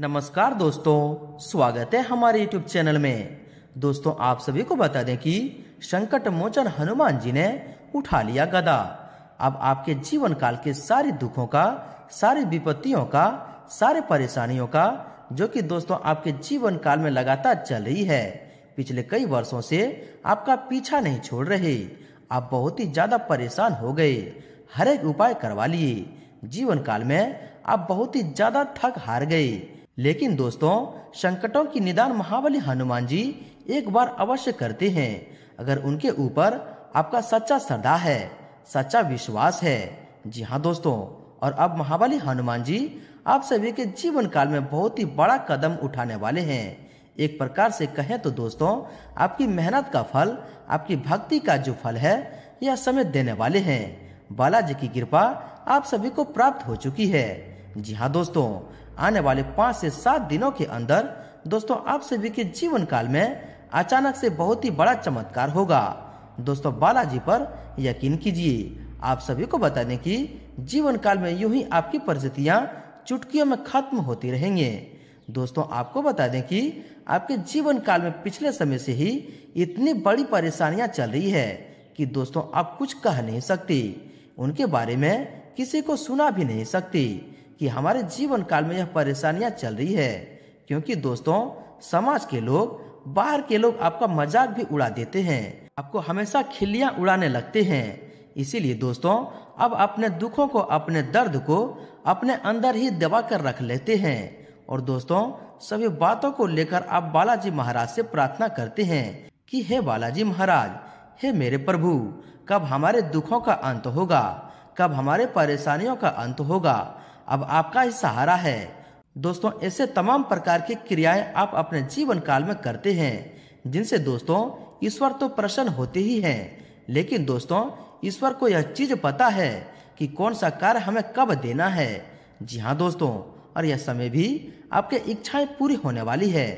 नमस्कार दोस्तों स्वागत है हमारे यूट्यूब चैनल में दोस्तों आप सभी को बता दें कि संकट मोचन हनुमान जी ने उठा लिया गदा अब आपके जीवन काल के सारे दुखों का सारी विपत्तियों का सारे परेशानियों का जो कि दोस्तों आपके जीवन काल में लगातार चल रही है पिछले कई वर्षों से आपका पीछा नहीं छोड़ रहे आप बहुत ही ज्यादा परेशान हो गए हर एक उपाय करवा लिए जीवन काल में आप बहुत ही ज्यादा थक हार गए लेकिन दोस्तों संकटों की निदान महाबली हनुमान जी एक बार अवश्य करते हैं अगर उनके ऊपर आपका सच्चा श्रद्धा है सच्चा विश्वास है जी हाँ दोस्तों और अब महाबली हनुमान जी आप सभी के जीवन काल में बहुत ही बड़ा कदम उठाने वाले हैं एक प्रकार से कहें तो दोस्तों आपकी मेहनत का फल आपकी भक्ति का जो फल है यह समय देने वाले हैं बालाजी की कृपा आप सभी को प्राप्त हो चुकी है जी हाँ दोस्तों आने वाले पाँच से सात दिनों के अंदर दोस्तों आप सभी के जीवन काल में अचानक से बहुत ही बड़ा चमत्कार होगा दोस्तों बालाजी पर यकीन कीजिए आप सभी को बता दें कि जीवन काल में यूं ही आपकी परिस्थितियाँ चुटकियों में खत्म होती रहेंगे दोस्तों आपको बता दें कि आपके जीवन काल में पिछले समय से ही इतनी बड़ी परेशानियां चल रही है कि दोस्तों आप कुछ कह नहीं सकती उनके बारे में किसी को सुना भी नहीं सकती कि हमारे जीवन काल में यह परेशानियां चल रही है क्योंकि दोस्तों समाज के लोग बाहर के लोग आपका मजाक भी उड़ा देते हैं आपको हमेशा खिल्लियाँ उड़ाने लगते हैं इसीलिए दोस्तों अब अपने दुखों को अपने दर्द को अपने अंदर ही दबा कर रख लेते हैं और दोस्तों सभी बातों को लेकर आप बालाजी महाराज से प्रार्थना करते हैं कि हे बालाजी महाराज हे मेरे प्रभु कब हमारे दुखों का अंत होगा कब हमारे परेशानियों का अंत होगा अब आपका ही सहारा है दोस्तों ऐसे तमाम प्रकार की क्रियाएं आप अपने जीवन काल में करते हैं जिनसे दोस्तों ईश्वर तो प्रसन्न होते ही हैं लेकिन दोस्तों ईश्वर को यह चीज पता है कि कौन सा कार्य हमें कब देना है जी हाँ दोस्तों और यह समय भी आपके इच्छाएं पूरी होने वाली है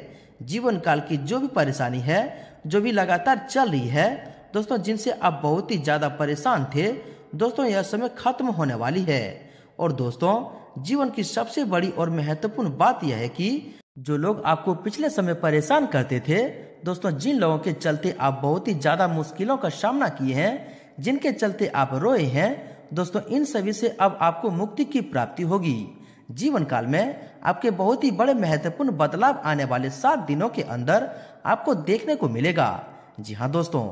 जीवन काल की जो भी परेशानी है जो भी लगातार चल रही है दोस्तों जिनसे आप बहुत ही ज़्यादा परेशान थे दोस्तों यह समय खत्म होने वाली है और दोस्तों जीवन की सबसे बड़ी और महत्वपूर्ण बात यह है कि जो लोग आपको पिछले समय परेशान करते थे दोस्तों जिन लोगों के चलते आप बहुत ही ज्यादा मुश्किलों का सामना किए हैं जिनके चलते आप रोए हैं दोस्तों इन सभी से अब आपको मुक्ति की प्राप्ति होगी जीवन काल में आपके बहुत ही बड़े महत्वपूर्ण बदलाव आने वाले सात दिनों के अंदर आपको देखने को मिलेगा जी हाँ दोस्तों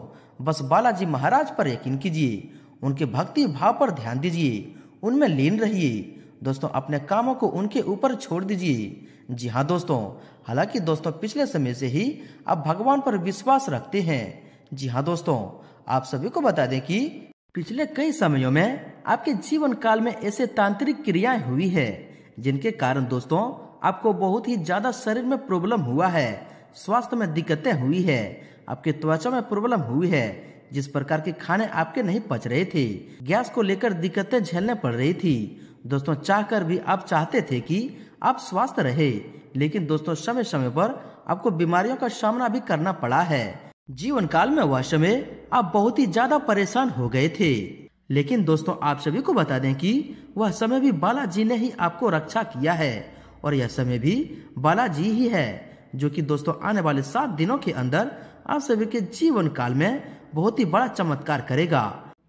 बस बालाजी महाराज पर यकीन कीजिए उनके भक्ति भाव पर ध्यान दीजिए उनमें लीन रहिए दोस्तों अपने कामों को उनके ऊपर छोड़ दीजिए जी हाँ दोस्तों हालांकि दोस्तों पिछले समय से ही आप भगवान पर विश्वास रखते हैं जी हाँ दोस्तों आप सभी को बता दें कि पिछले कई समयों में आपके जीवन काल में ऐसे तांत्रिक क्रियाएं हुई है जिनके कारण दोस्तों आपको बहुत ही ज्यादा शरीर में प्रॉब्लम हुआ है स्वास्थ्य में दिक्कतें हुई है आपके त्वचा में प्रॉब्लम हुई है जिस प्रकार के खाने आपके नहीं पच रहे थे गैस को लेकर दिक्कतें झेलने पड़ रही थी दोस्तों चाहकर भी आप चाहते थे कि आप स्वस्थ रहे लेकिन दोस्तों समय समय पर आपको बीमारियों का सामना भी करना पड़ा है जीवन काल में वह समय आप बहुत ही ज्यादा परेशान हो गए थे लेकिन दोस्तों आप सभी को बता दें कि वह समय भी बालाजी ने ही आपको रक्षा किया है और यह समय भी बालाजी ही है जो कि दोस्तों आने वाले सात दिनों के अंदर आप सभी के जीवन काल में बहुत ही बड़ा चमत्कार करेगा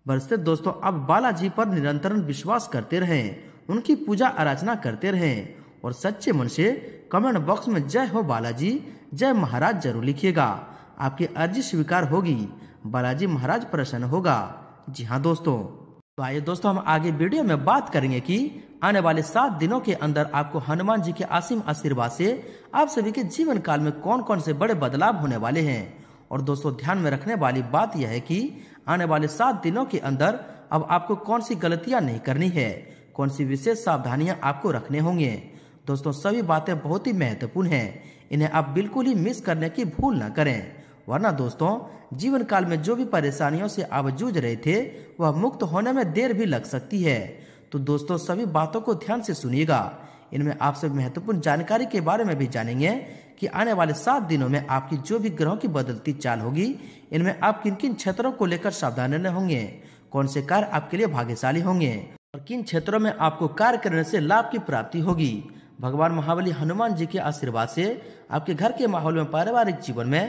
बरसते दोस्तों अब बालाजी पर निरंतर विश्वास करते रहे उनकी पूजा आराधना करते रहे और सच्चे मन से कमेंट बॉक्स में जय हो बालाजी जय महाराज जरूर लिखिएगा आपकी अर्जी स्वीकार होगी बालाजी महाराज प्रसन्न होगा जी हाँ दोस्तों तो आइए दोस्तों हम आगे वीडियो में बात करेंगे कि आने वाले सात दिनों के अंदर आपको हनुमान जी के असीम आशीर्वाद से आप सभी के जीवन काल में कौन कौन से बड़े बदलाव होने वाले हैं और दोस्तों ध्यान में रखने वाली बात यह है कि आने वाले सात दिनों के अंदर अब आपको कौन सी गलतियां नहीं करनी है कौन सी विशेष सावधानियां आपको रखने होंगे दोस्तों सभी बातें बहुत ही महत्वपूर्ण हैं इन्हें आप बिल्कुल ही मिस करने की भूल न करें वरना दोस्तों जीवन काल में जो भी परेशानियों से आप जूझ रहे थे वह मुक्त होने में देर भी लग सकती है तो दोस्तों सभी बातों को ध्यान से सुनिएगा इनमें आपसे महत्वपूर्ण जानकारी के बारे में भी जानेंगे कि आने वाले सात दिनों में आपकी जो भी ग्रहों की बदलती चाल होगी इनमें आप किन किन क्षेत्रों को लेकर सावधान रहने होंगे कौन से कार्य आपके लिए भाग्यशाली होंगे और किन क्षेत्रों में आपको कार्य करने से लाभ की प्राप्ति होगी भगवान महाबली हनुमान जी के आशीर्वाद से आपके घर के माहौल में पारिवारिक जीवन में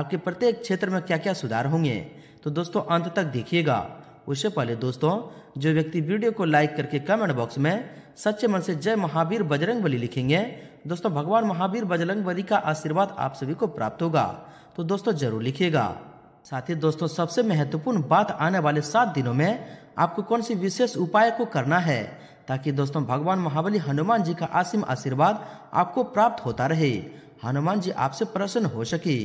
आपके प्रत्येक क्षेत्र में क्या क्या सुधार होंगे तो दोस्तों अंत तक देखिएगा उससे पहले दोस्तों जो व्यक्ति वीडियो को लाइक करके कमेंट बॉक्स में सच्चे मन से जय महावीर बजरंग बली लिखेंगे दोस्तों भगवान महावीर बजरंग बली का आशीर्वाद आप सभी को प्राप्त होगा तो दोस्तों जरूर लिखिएगा साथ ही दोस्तों सबसे महत्वपूर्ण बात आने वाले सात दिनों में आपको कौन सी विशेष उपाय को करना है ताकि दोस्तों भगवान महाबली हनुमान जी का आसिम आशीर्वाद आपको प्राप्त होता रहे हनुमान जी आपसे प्रसन्न हो सके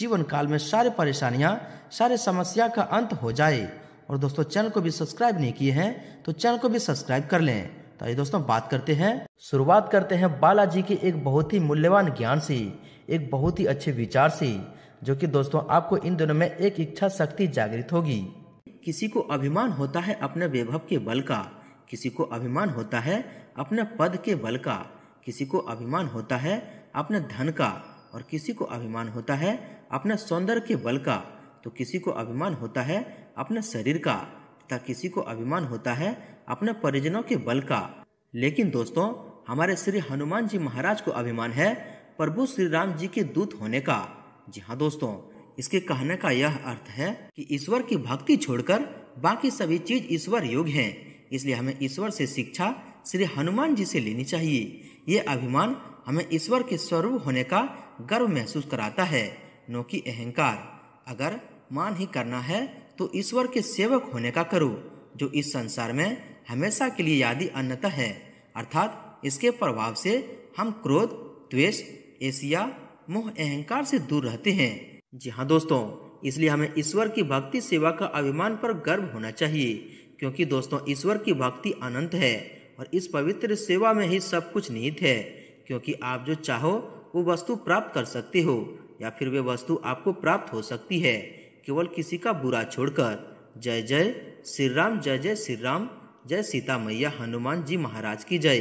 जीवन काल में सारे परेशानियां सारे समस्या का अंत हो जाए और दोस्तों चैनल को भी सब्सक्राइब नहीं किए हैं तो चैनल को भी सब्सक्राइब कर लें तो आइए दोस्तों बात करते हैं शुरुआत करते हैं बालाजी के एक बहुत ही मूल्यवान ज्ञान से एक बहुत ही अच्छे विचार से जो कि दोस्तों आपको इन दोनों में एक इच्छा शक्ति जागृत होगी किसी को अभिमान होता है अपने वैभव के बल का किसी को अभिमान होता है अपने पद के बल का किसी को अभिमान होता है अपने धन का और किसी को अभिमान होता है अपने सौंदर्य के बल का तो किसी को अभिमान होता है अपने शरीर का तथा किसी को अभिमान होता है अपने परिजनों के बल का लेकिन दोस्तों हमारे श्री हनुमान जी महाराज को अभिमान है प्रभु श्री राम जी के दूत होने का जी हाँ दोस्तों इसके कहने का यह अर्थ है कि ईश्वर की भक्ति छोड़कर बाकी सभी चीज ईश्वर योग हैं इसलिए हमें ईश्वर से शिक्षा श्री हनुमान जी से लेनी चाहिए ये अभिमान हमें ईश्वर के स्वरूप होने का गर्व महसूस कराता है नो कि अहंकार अगर मान ही करना है तो ईश्वर के सेवक होने का करो जो इस संसार में हमेशा के लिए यादि अन्यतः है अर्थात इसके प्रभाव से हम क्रोध द्वेष एशिया मोह अहंकार से दूर रहते हैं जी हाँ दोस्तों इसलिए हमें ईश्वर की भक्ति सेवा का अभिमान पर गर्व होना चाहिए क्योंकि दोस्तों ईश्वर की भक्ति अनंत है और इस पवित्र सेवा में ही सब कुछ निहित है क्योंकि आप जो चाहो वो वस्तु प्राप्त कर सकते हो या फिर वे वस्तु आपको प्राप्त हो सकती है केवल किसी का बुरा छोड़कर जय जय श्री राम जय जय श्री राम जय सीता मैया हनुमान जी महाराज की जय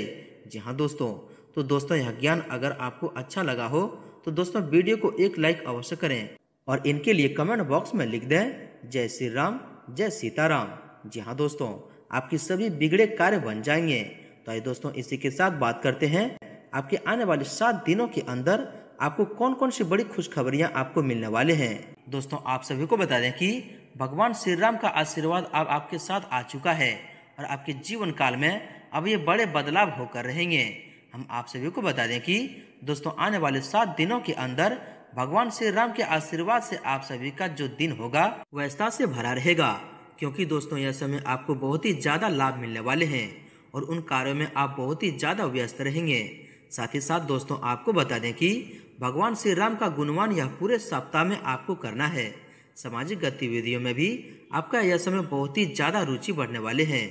जी हाँ दोस्तों तो दोस्तों यह ज्ञान अगर आपको अच्छा लगा हो तो दोस्तों वीडियो को एक लाइक अवश्य करें और इनके लिए कमेंट बॉक्स में लिख दें जय श्री राम जय सीताराम जी हाँ दोस्तों आपकी सभी बिगड़े कार्य बन जाएंगे तो आइए दोस्तों इसी के साथ बात करते हैं आपके आने वाले सात दिनों के अंदर आपको कौन कौन सी बड़ी खुशखबरियां आपको मिलने वाले हैं दोस्तों आप सभी को बता दें कि भगवान श्री राम का आशीर्वाद अब आप आपके साथ आ चुका है और आपके जीवन काल में अब ये बड़े बदलाव होकर रहेंगे हम आप सभी को बता दें कि दोस्तों आने वाले सात दिनों के अंदर भगवान श्री राम के आशीर्वाद से आप सभी का जो दिन होगा व्यस्ता से भरा रहेगा क्योंकि दोस्तों यह समय आपको बहुत ही ज़्यादा लाभ मिलने वाले हैं और उन कार्यों में आप बहुत ही ज़्यादा व्यस्त रहेंगे साथ ही साथ दोस्तों आपको बता दें कि भगवान श्री राम का गुणवान यह पूरे सप्ताह में आपको करना है सामाजिक गतिविधियों में भी आपका यह समय बहुत ही ज़्यादा रुचि बढ़ने वाले हैं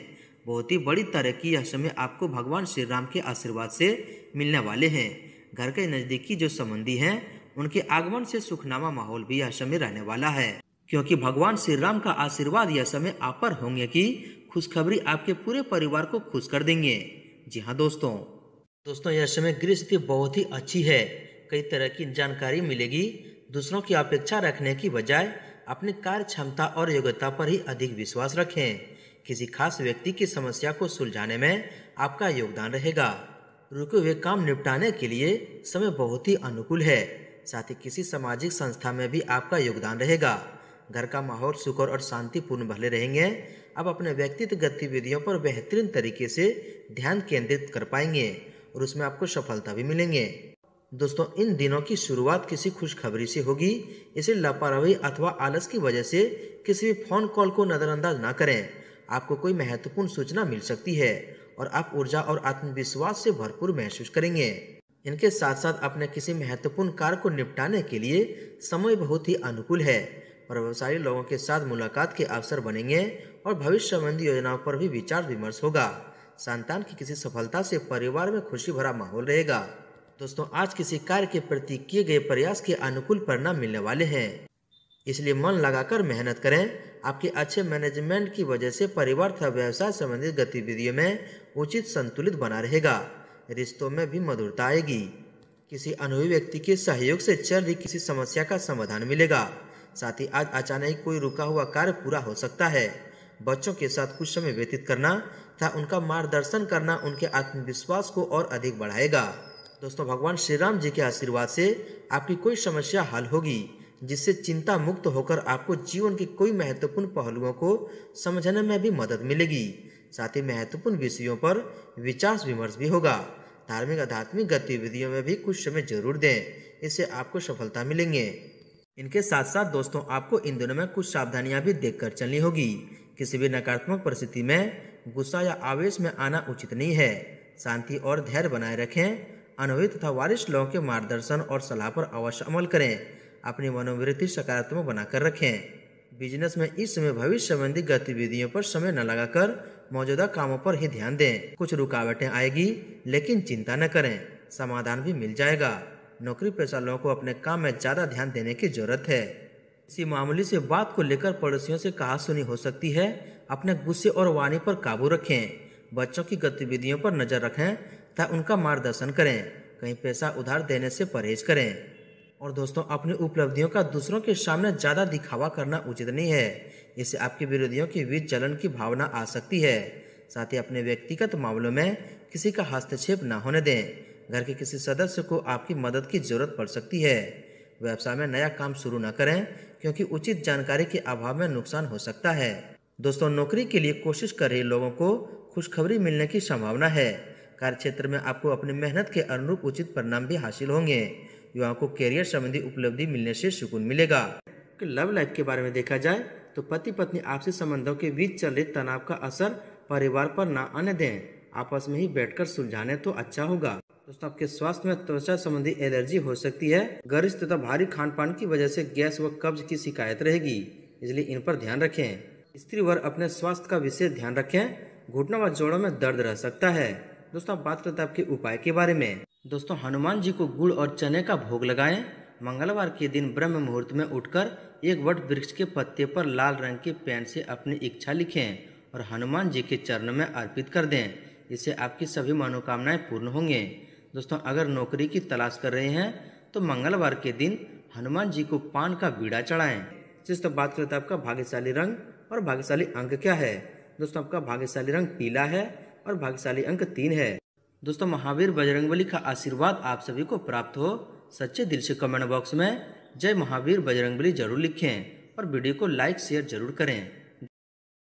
बहुत ही बड़ी तरक्की यह समय आपको भगवान श्री राम के आशीर्वाद से मिलने वाले हैं घर के नज़दीकी जो संबंधी हैं उनके आगमन से सुखनामा माहौल भी यह समय रहने वाला है क्योंकि भगवान श्री राम का आशीर्वाद यह समय आप पर होंगे कि खुशखबरी आपके पूरे परिवार को खुश कर देंगे जी हाँ दोस्तों दोस्तों यह समय गृह स्थिति बहुत ही अच्छी है कई तरह की जानकारी मिलेगी दूसरों की अपेक्षा रखने की बजाय अपनी कार्य क्षमता और योग्यता पर ही अधिक विश्वास रखें किसी खास व्यक्ति की समस्या को सुलझाने में आपका योगदान रहेगा रुके हुए काम निपटाने के लिए समय बहुत ही अनुकूल है साथ ही किसी सामाजिक संस्था में भी आपका योगदान रहेगा घर का माहौल सुखर और शांतिपूर्ण भले रहेंगे आप अपने व्यक्तित्व गतिविधियों पर बेहतरीन तरीके से ध्यान केंद्रित कर पाएंगे और उसमें आपको सफलता भी मिलेंगे दोस्तों इन दिनों की शुरुआत किसी खुशखबरी से होगी इसे लापरवाही अथवा आलस की वजह से किसी भी फोन कॉल को नज़रअंदाज ना करें आपको कोई महत्वपूर्ण सूचना मिल सकती है और आप ऊर्जा और आत्मविश्वास से भरपूर महसूस करेंगे इनके साथ साथ अपने किसी महत्वपूर्ण कार्य को निपटाने के लिए समय बहुत ही अनुकूल है प्रभावशाली लोगों के साथ मुलाकात के अवसर बनेंगे और भविष्य संबंधी योजनाओं पर भी विचार विमर्श होगा संतान की किसी सफलता से परिवार में खुशी भरा माहौल रहेगा दोस्तों आज किसी कार्य के प्रति किए गए प्रयास के अनुकूल परिणाम मिलने वाले हैं इसलिए मन लगाकर मेहनत करें आपके अच्छे मैनेजमेंट की वजह से परिवार तथा व्यवसाय संबंधित गतिविधियों में उचित संतुलित बना रहेगा रिश्तों में भी मधुरता आएगी किसी अनुभवी व्यक्ति के सहयोग से चल रही किसी समस्या का समाधान मिलेगा साथ ही आज अचानक कोई रुका हुआ कार्य पूरा हो सकता है बच्चों के साथ कुछ समय व्यतीत करना तथा उनका मार्गदर्शन करना उनके आत्मविश्वास को और अधिक बढ़ाएगा दोस्तों भगवान श्री राम जी के आशीर्वाद से आपकी कोई समस्या हल होगी जिससे चिंता मुक्त होकर आपको जीवन के कोई महत्वपूर्ण पहलुओं को समझने में भी मदद मिलेगी साथ ही महत्वपूर्ण विषयों पर विचार विमर्श भी होगा धार्मिक आध्यात्मिक गतिविधियों में भी कुछ समय जरूर दें इससे आपको सफलता मिलेंगे इनके साथ साथ दोस्तों आपको इन दिनों में कुछ सावधानियां भी देखकर चलनी होगी किसी भी नकारात्मक परिस्थिति में गुस्सा या आवेश में आना उचित नहीं है शांति और धैर्य बनाए रखें अनुभवी तथा वरिष्ठ लोगों के मार्गदर्शन और सलाह पर अवश्य अमल करें अपनी मनोवृत्ति सकारात्मक बनाकर रखें बिजनेस में इस समय भविष्य संबंधी गतिविधियों पर समय न लगाकर मौजूदा कामों पर ही ध्यान दें कुछ रुकावटें आएगी लेकिन चिंता न करें समाधान भी मिल जाएगा नौकरी पेशा लोगों को अपने काम में ज़्यादा ध्यान देने की जरूरत है इसी मामले से बात को लेकर पड़ोसियों से कहा सुनी हो सकती है अपने गुस्से और वाणी पर काबू रखें बच्चों की गतिविधियों पर नज़र रखें तथा उनका मार्गदर्शन करें कहीं पैसा उधार देने से परहेज करें और दोस्तों अपनी उपलब्धियों का दूसरों के सामने ज़्यादा दिखावा करना उचित नहीं है इससे आपके विरोधियों के बीच जलन की भावना आ सकती है साथ ही अपने व्यक्तिगत मामलों में किसी का हस्तक्षेप न होने दें घर के किसी सदस्य को आपकी मदद की जरूरत पड़ सकती है व्यवसाय में नया काम शुरू न करें क्योंकि उचित जानकारी के अभाव में नुकसान हो सकता है दोस्तों नौकरी के लिए कोशिश कर रहे लोगों को खुशखबरी मिलने की संभावना है कार्य क्षेत्र में आपको अपनी मेहनत के अनुरूप उचित परिणाम भी हासिल होंगे युवाओं को कैरियर संबंधी उपलब्धि मिलने से सुकून मिलेगा लव लाइफ के बारे में देखा जाए तो पति पत्नी आपसी संबंधों के बीच चल रहे तनाव का असर परिवार पर न आने दें आपस में ही बैठकर सुलझाने तो अच्छा होगा दोस्तों आपके स्वास्थ्य में त्वचा संबंधी एलर्जी हो सकती है गरिश तथा भारी खान पान की वजह से गैस व कब्ज की शिकायत रहेगी इसलिए इन पर ध्यान रखें स्त्री वर्ग अपने स्वास्थ्य का विशेष ध्यान रखें घुटनों व जोड़ों में दर्द रह सकता है दोस्तों बात करते हैं आपके उपाय के बारे में दोस्तों हनुमान जी को गुड़ और चने का भोग लगाए मंगलवार के दिन ब्रह्म मुहूर्त में उठकर एक वट वृक्ष के पत्ते पर लाल रंग के पेन से अपनी इच्छा लिखें और हनुमान जी के चरण में अर्पित कर दें इससे आपकी सभी मनोकामनाएं पूर्ण होंगे दोस्तों अगर नौकरी की तलाश कर रहे हैं तो मंगलवार के दिन हनुमान जी को पान का बीड़ा चढ़ाएं जिस तो बात करते हैं आपका भाग्यशाली रंग और भाग्यशाली अंक क्या है दोस्तों आपका भाग्यशाली रंग पीला है और भाग्यशाली अंक तीन है दोस्तों महावीर बजरंगबली का आशीर्वाद आप सभी को प्राप्त हो सच्चे दिल से कमेंट बॉक्स में जय महावीर बजरंगबली जरूर लिखें और वीडियो को लाइक शेयर जरूर करें